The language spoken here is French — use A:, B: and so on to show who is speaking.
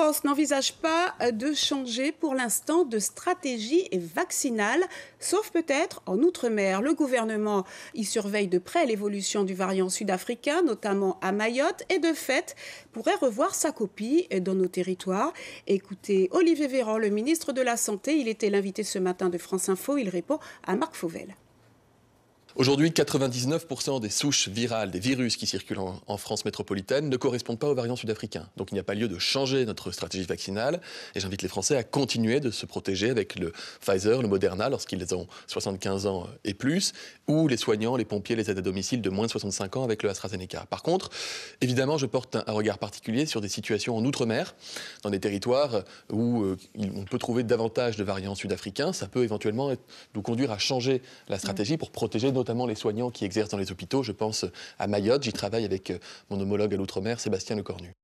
A: France n'envisage pas euh, de changer pour l'instant de stratégie vaccinale, sauf peut-être en Outre-mer. Le gouvernement y surveille de près l'évolution du variant sud-africain, notamment à Mayotte, et de fait pourrait revoir sa copie dans nos territoires. Écoutez, Olivier Véran, le ministre de la Santé, il était l'invité ce matin de France Info, il répond à Marc Fauvel.
B: Aujourd'hui, 99% des souches virales, des virus qui circulent en, France métropolitaine ne correspondent pas aux variants sud-africains. Donc il n'y a pas lieu de changer notre stratégie vaccinale et j'invite les Français à continuer de se protéger avec le Pfizer, le Moderna lorsqu'ils ont 75 ans et plus, ou les soignants, les pompiers, les aides à domicile de moins de 65 ans avec le AstraZeneca. Par contre, évidemment, je porte un, regard particulier sur des situations en Outre-mer, dans des territoires où euh, on peut trouver davantage de variants sud-africains. Ça peut éventuellement nous conduire à changer la stratégie pour protéger notamment les soignants qui exercent dans les hôpitaux. Je pense à Mayotte, j'y travaille avec euh, mon homologue à l'outre-mer, Sébastien Lecornu.